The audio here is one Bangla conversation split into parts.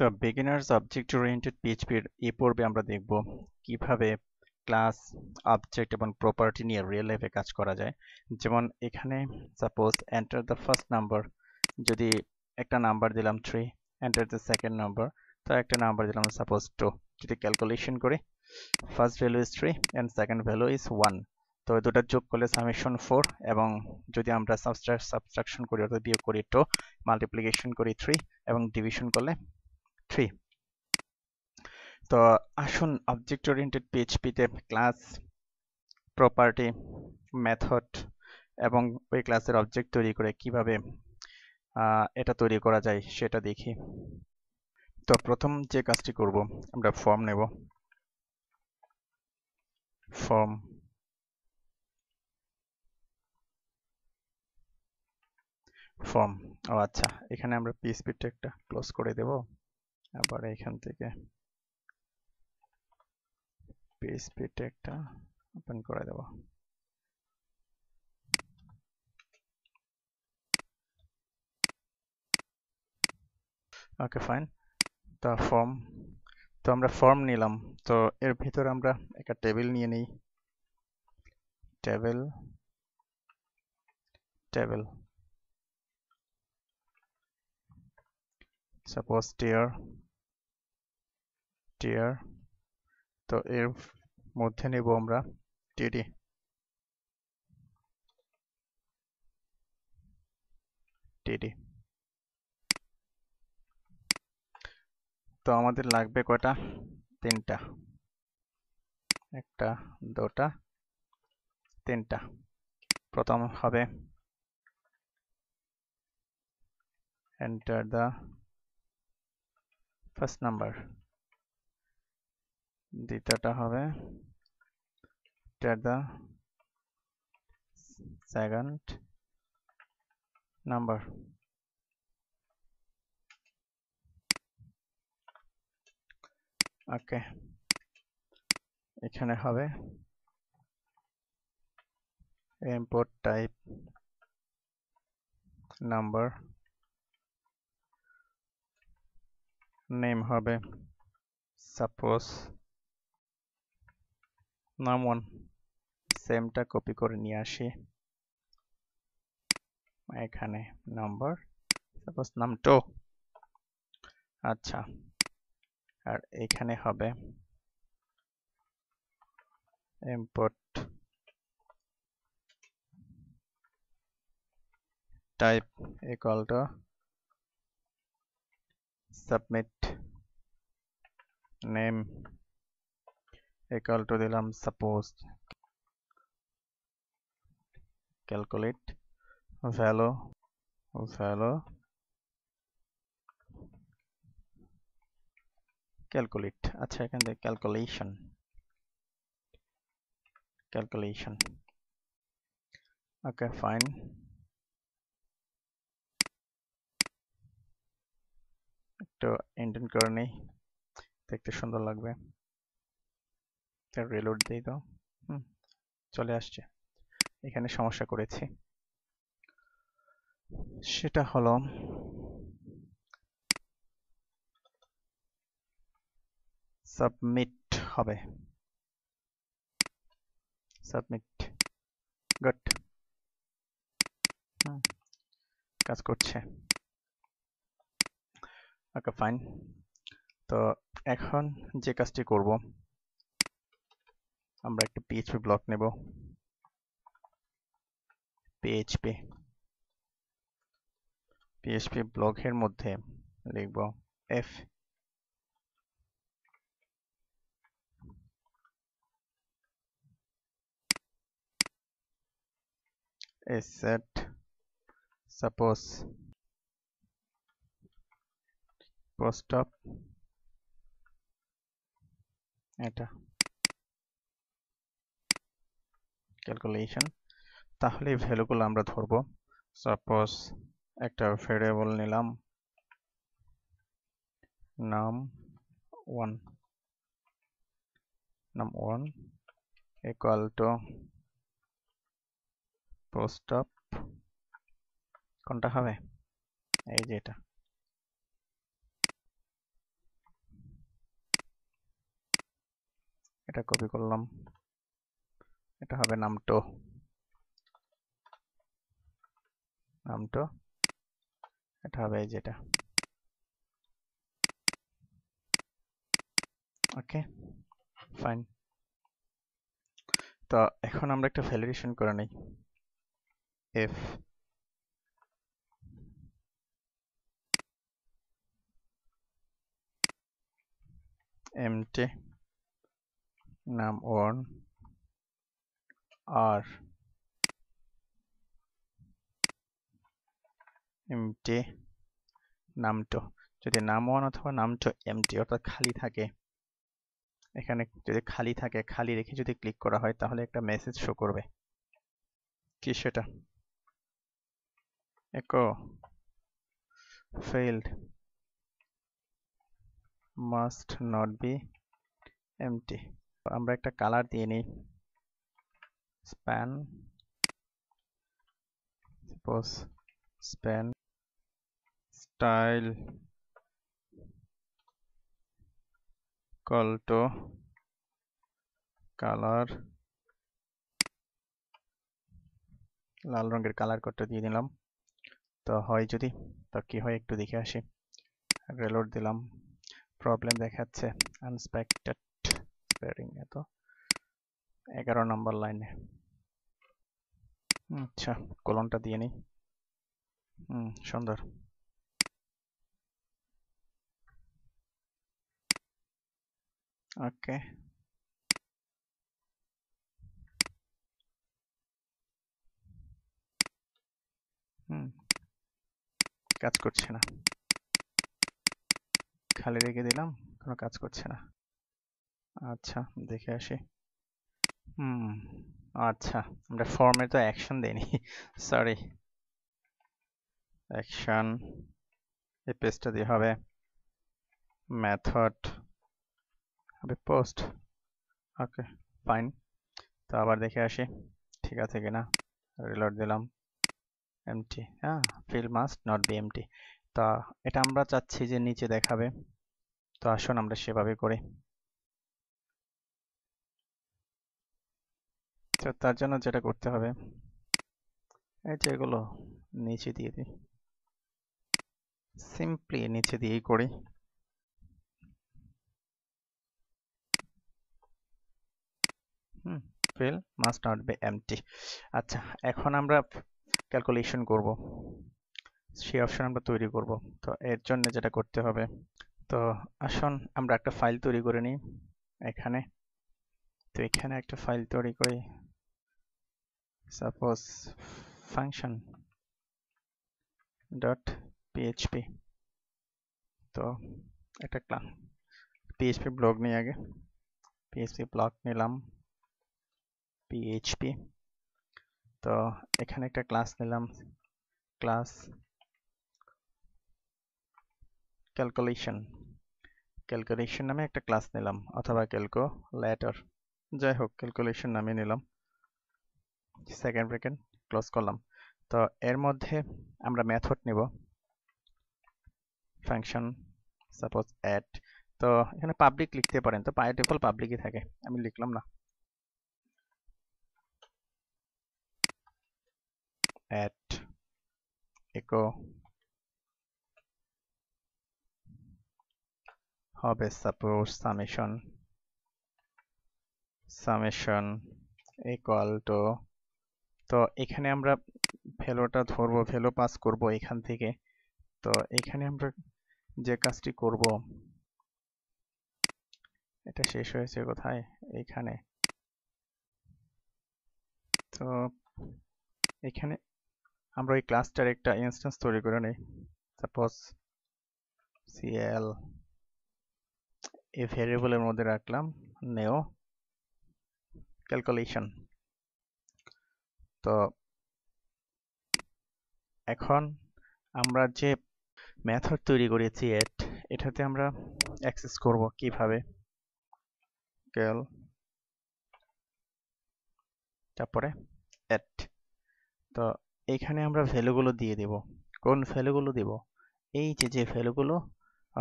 তো বিগিনার্স অবজেক্ট ওরিয়েন্টেড পিএইচপির এ পর্বে আমরা দেখব কিভাবে ক্লাস অবজেক্ট এবং প্রপার্টি নিয়ে রিয়েল লাইফে কাজ করা যায় যেমন এখানে suppose enter the first number যদি একটা নাম্বার দিলাম three enter the second number তো একটা নাম্বার দিলাম সাপোজ টু যদি ক্যালকুলেশন করি first value is three and second value is one তো দুটা যোগ করলে সামেশন ফোর এবং যদি আমরা সাবস্ট্রাকশন করি অর্থাৎ বিয়োগ করি টু মাল্টিপ্লিকেশন করি থ্রি এবং ডিভিশন করলে থ্রি তো আসুন অবজেক্ট ওরিয়েন্টেড পিএইচপিতে ক্লাস প্রপার্টি মেথড এবং ওই ক্লাসের অবজেক্ট তৈরি করে কিভাবে এটা তৈরি করা যায় সেটা দেখি তো প্রথম যে কাজটি করব আমরা ফর্ম নেব ফর্ম ফর্ম ও আচ্ছা এখানে আমরা পিএসপিটা একটা ক্লোজ করে দেবো আবার এখান থেকে একটা ওপেন করে দেব ওকে ফাইন তো ফর্ম তো আমরা ফর্ম নিলাম তো এর ভিতরে আমরা একটা টেবিল নিয়ে নিই টেবিল টেবিল সাপোজ টিয়ার টিআর তো এর মধ্যে নেব আমরা টিডি টিডি তো আমাদের লাগবে কয়টা তিনটা একটা দুটা তিনটা প্রথম হবে এন্টার দা ফার্স্ট নাম্বার দ্বিতীয়টা হবে টেট দ্য সেকেন্ড নাম্বার ওকে এখানে হবে ইম্পোর্ট টাইপ নাম্বার নেম হবে সাপোজ নাম ওয়ান সেমটা কপি করে নিয়ে আসি এখানে নাম্বার সাপোজ নাম টু আচ্ছা আর এখানে হবে input type equal to submit name equal to দিলাম suppose calculate value value calculate আচ্ছা এখান থেকে calculation ক্যালকুলেশন ওকে ফাইন একটু ইন্টেন্ট করে নিই দেখতে সুন্দর লাগবে একটা রেলোড দিয়ে দাও হুম চলে আসছে এখানে সমস্যা করেছি সেটা হলো সাবমিট হবে সাবমিট গুড কাজ করছে ওকে ফাইন তো এখন যে কাজটি করব আমরা একটা পিএইচপি ব্লক নেব পিএইচপি পিএইচপি ব্লকের মধ্যে লিখব if a set suppose post up এটা ক্যালকুলেশন তাহলে এই ভ্যালুগুলো আমরা ধরব সাপোজ একটা ভেরিয়েবল নিলাম num one num one equal to post up কোনটা হবে এই যে এটা এটা কপি করলাম এটা হবে নামটো নামটো এটা হবে এই যেটা ওকে ফাইন তো এখন আমরা একটা ভ্যালিডেশন করে নেই if empty num one are empty নামটো যদি নাম ওয়ান অথবা নামটো এমটি অর্থাৎ খালি থাকে এখানে যদি খালি থাকে খালি রেখে যদি ক্লিক করা হয় তাহলে একটা মেসেজ শো করবে কি সেটা echo failed must not be empty আমরা একটা কালার দিয়ে নিই span suppose span style equal to color লাল রঙের কালার কোডটা দিয়ে দিলাম তো হয় যদি তো কি হয় একটু দেখে আসি রেলোড দিলাম প্রবলেম দেখাচ্ছে আনস্পেক্টেড স্পেলিং এত এগারো নম্বর লাইনে আচ্ছা কলনটা দিয়ে নিই হুম সুন্দর ওকে হুম কাজ করছে না খালি রেখে দিলাম কোনো কাজ করছে না আচ্ছা দেখে আসি হুম আচ্ছা আমরা ফর্মে তো অ্যাকশন দেইনি সরি অ্যাকশন এই পেজটা দিয়ে হবে মেথড হবে পোস্ট ওকে ফাইন তো আবার দেখে আসি ঠিক আছে কিনা রিলোড দিলাম এমটি হ্যাঁ field must not be empty তা এটা আমরা চাচ্ছি যে নিচে দেখাবে তো আসুন আমরা সেভাবে করি তো আচ্ছা, তার জন্য যেটা করতে হবে এই যে এগুলো নিচে দিয়ে দিই সিম্পলি নিচে দিয়েই করি hmm field must not be empty আচ্ছা এখন আমরা ক্যালকুলেশন করব সেই অপশন আমরা তৈরি করব তো এর জন্য যেটা করতে হবে তো আসুন আমরা একটা ফাইল তৈরি করে নিই এখানে তো এখানে একটা ফাইল তৈরি করি suppose function dot php তো একটা ক্লাস php ব্লক নিয়ে আগে পিএইচপি ব্লগ নিলাম পিএইচপি তো এখানে একটা ক্লাস নিলাম ক্লাস ক্যালকুলেশন ক্যালকুলেশন নামে একটা ক্লাস নিলাম অথবা ক্যালকো ল্যাটার যাই হোক ক্যালকুলেশন নামে নিলাম সেকেন্ড ব্রেকেন ক্লোজ করলাম তো এর মধ্যে আমরা মেথড নিব ফাংশন সাপোজ অ্যাড তো এখানে পাবলিক লিখতে পারেন তো পায়ে ডিফল পাবলিকই থাকে আমি লিখলাম না অ্যাড echo হবে suppose summation summation equal to তো এখানে আমরা ফেলোটা ধরবো ফেলো পাস করব এখান থেকে তো এখানে আমরা যে কাজটি করব এটা শেষ হয়েছে কোথায় এখানে তো এখানে আমরা ওই ক্লাসটার একটা ইনস্টেন্স তৈরি করে নিই সাপোজ সিএল এই ভেরিয়েবলের মধ্যে রাখলাম নেও ক্যালকুলেশন তো এখন আমরা যে মেথড তৈরি করেছি এট এটাতে আমরা অ্যাক্সেস করব কিভাবে গেল তারপরে এট তো এখানে আমরা ভ্যালুগুলো দিয়ে দেব কোন ভ্যালুগুলো দেব এই যে যে ভ্যালুগুলো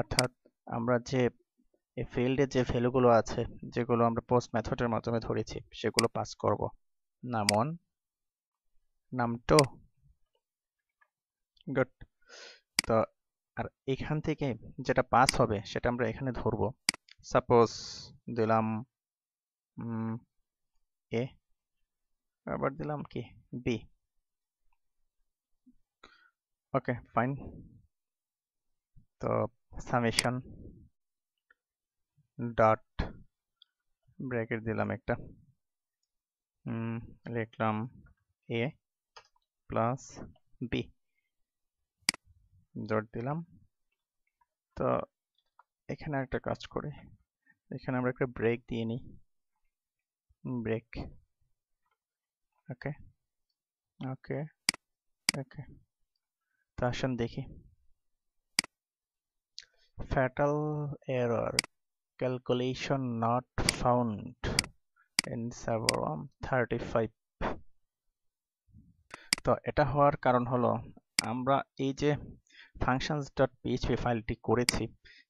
অর্থাৎ আমরা যে এই ফিল্ডে যে ভ্যালুগুলো আছে যেগুলো আমরা পোস্ট মেথডের মাধ্যমে ধরেছি সেগুলো পাস করব নামন নামটো গুড তো আর এখান থেকে যেটা পাস হবে সেটা আমরা এখানে ধরব সাপোজ দিলাম এ আবার দিলাম কি বি ওকে ফাইন তো সামেশন ডট ব্র্যাকেট দিলাম একটা লিখলাম এ প্লাস বি ডট দিলাম তো এখানে একটা কাজ করে এখানে আমরা একটা ব্রেক দিয়ে নিই ব্রেক ওকে ওকে ওকে তো আসুন দেখি fatal error calculation not found in thirty five তো এটা হওয়ার কারণ হলো আমরা এই যে ফাংশনস ডট পিএইচপি ফাইলটি করেছি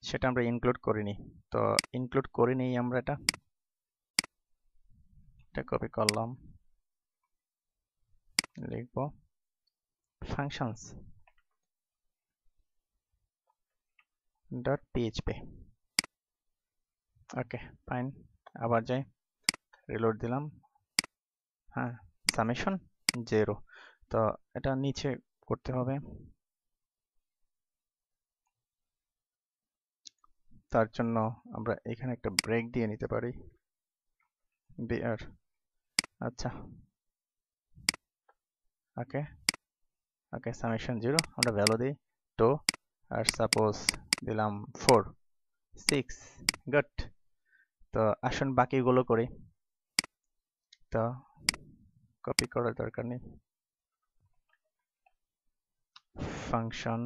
সেটা আমরা ইনক্লুড করিনি তো ইনক্লুড করে নিই আমরা এটা এটা কপি করলাম লিখব functions dot PHP okay fine আবার যাই রিলোড দিলাম হ্যাঁ সামেশন জেরো তো এটা নিচে করতে হবে তার জন্য আমরা এখানে একটা ব্রেক দিয়ে নিতে পারি আচ্ছা। আর আচ্ছা ওকে ওকে সামেশন জিরো আমরা ভ্যালু দিই টু আর সাপোজ দিলাম ফোর সিক্স গুড তো আসুন বাকিগুলো করি তো কপি করার দরকার নেই function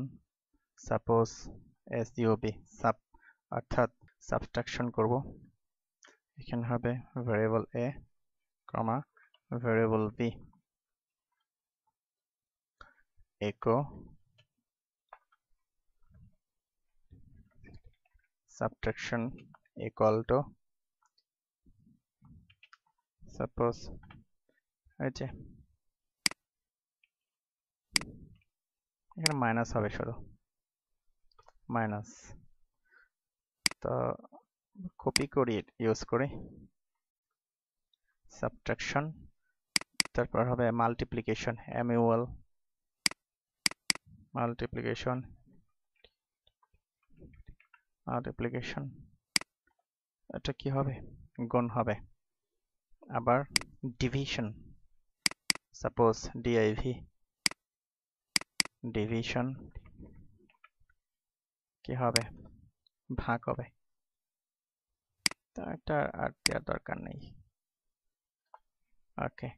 suppose sub sub অর্থাৎ সাবট্রাকশন করব এখানে হবে variable A comma variable B echo subtraction equal to suppose হয়েছে এখানে মাইনাস হবে শুধু মাইনাস তো কপি করি ইউজ করি সাবট্রাকশন তারপর হবে মাল্টিপ্লিকেশন এমইউএল মাল্টিপ্লিকেশন মাল্টিপ্লিকেশন এটা কি হবে গুণ হবে আবার ডিভিশন সাপোজ ডিআইভি ডিভিশন কি হবে ভাগ হবে তা এটা আর দেওয়ার দরকার নেই ওকে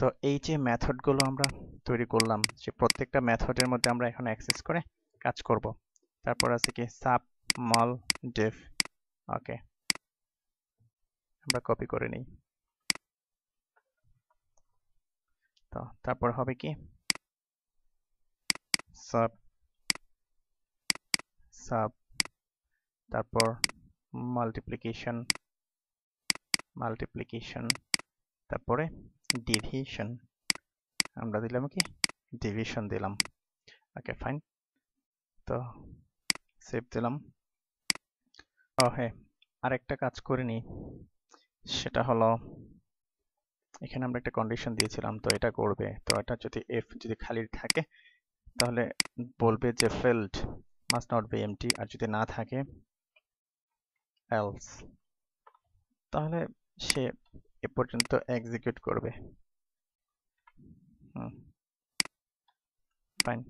তো এই যে মেথডগুলো আমরা তৈরি করলাম সে প্রত্যেকটা মেথডের মধ্যে আমরা এখন অ্যাক্সেস করে কাজ করব তারপর আছে কি সাপ মল ডেভ ওকে আমরা কপি করে নিই তো তারপর হবে কি সাব সাব তারপর মাল্টিপ্লিকেশন মাল্টিপ্লিকেশন তারপরে ডিভিশন আমরা দিলাম কি ডিভিশন দিলাম ওকে ফাইন তো সেভ দিলাম ও হ্যাঁ আরেকটা কাজ করে নি সেটা হলো এখানে আমরা একটা কন্ডিশন দিয়েছিলাম তো এটা করবে তো এটা যদি এফ যদি খালি থাকে তাহলে বলবে যে field must not be empty আর যদি না থাকে এলস তাহলে সে এ পর্যন্ত এক্সিকিউট করবে ফাইন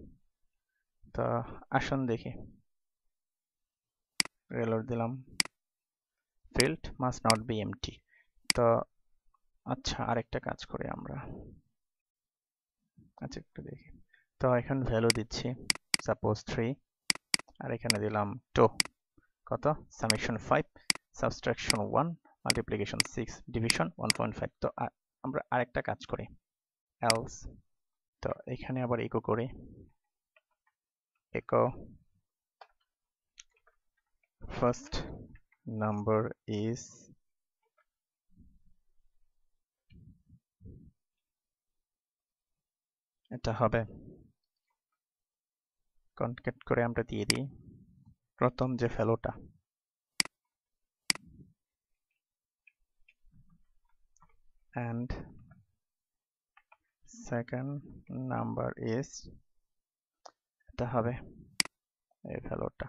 তো আসুন দেখি রেলর দিলাম field must not be empty তো আচ্ছা আরেকটা কাজ করি আমরা আচ্ছা একটু দেখি তো এখন ভ্যালু দিচ্ছি সাপোজ থ্রি আর এখানে দিলাম টু কত summation five subtraction one multiplication six division one point five তো আমরা আরেকটা কাজ করি এলস তো এখানে আবার ইকো করি ইকো ফার্স্ট নাম্বার ইজ এটা হবে কনকেট করে আমরা দিয়ে দিই প্রথম যে ফেলোটা অ্যান্ড সেকেন্ড নাম্বার ইস এটা হবে এই ফেলোটা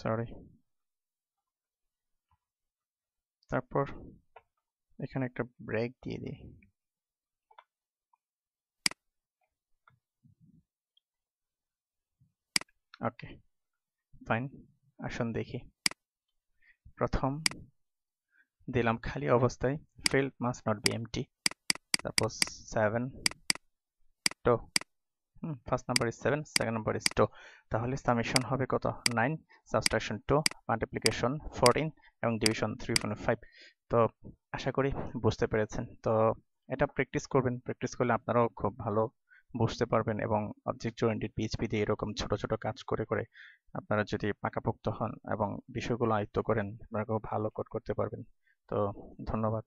সরি তারপর এখানে একটা ব্রেক দিয়ে দিই ওকে ফাইন আসুন দেখি প্রথম দিলাম খালি অবস্থায় field must not be empty তারপর seven two first number is seven second number is two তাহলে সামেশন হবে কত nine subtraction two multiplication fourteen এবং ডিভিশন থ্রি পয়েন্ট ফাইভ তো আশা করি বুঝতে পেরেছেন তো এটা প্র্যাকটিস করবেন প্র্যাকটিস করলে আপনারাও খুব ভালো বুঝতে পারবেন এবং অবজেক্ট ওরিয়েন্টেড পিএইচপি দিয়ে এরকম ছোট ছোট কাজ করে করে আপনারা যদি পাকাপোক্ত হন এবং বিষয়গুলো আয়ত্ত করেন আপনারা খুব ভালো কোড করতে পারবেন তো ধন্যবাদ